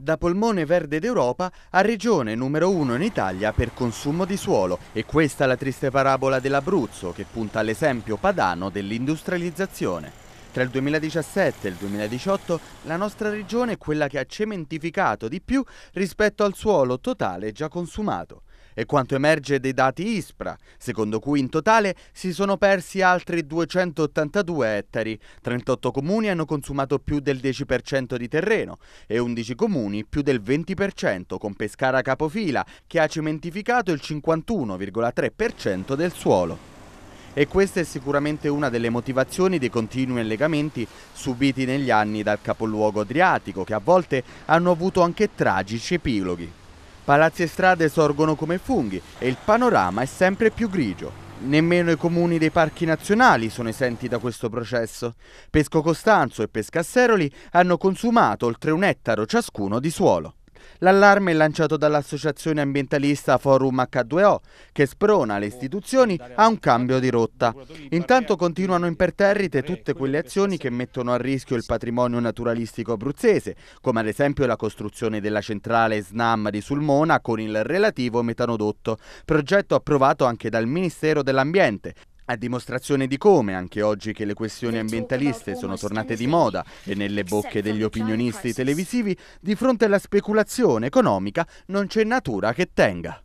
Da polmone verde d'Europa a regione numero uno in Italia per consumo di suolo e questa è la triste parabola dell'Abruzzo che punta all'esempio padano dell'industrializzazione. Tra il 2017 e il 2018 la nostra regione è quella che ha cementificato di più rispetto al suolo totale già consumato e quanto emerge dai dati ISPRA, secondo cui in totale si sono persi altri 282 ettari, 38 comuni hanno consumato più del 10% di terreno e 11 comuni più del 20%, con Pescara capofila che ha cementificato il 51,3% del suolo e questa è sicuramente una delle motivazioni dei continui allegamenti subiti negli anni dal capoluogo adriatico che a volte hanno avuto anche tragici epiloghi. Palazzi e strade sorgono come funghi e il panorama è sempre più grigio. Nemmeno i comuni dei parchi nazionali sono esenti da questo processo. Pesco Costanzo e Pescasseroli hanno consumato oltre un ettaro ciascuno di suolo. L'allarme è lanciato dall'associazione ambientalista Forum H2O, che sprona le istituzioni a un cambio di rotta. Intanto continuano imperterrite tutte quelle azioni che mettono a rischio il patrimonio naturalistico abruzzese, come ad esempio la costruzione della centrale SNAM di Sulmona con il relativo metanodotto, progetto approvato anche dal Ministero dell'Ambiente, a dimostrazione di come, anche oggi che le questioni ambientaliste sono tornate di moda e nelle bocche degli opinionisti televisivi, di fronte alla speculazione economica non c'è natura che tenga.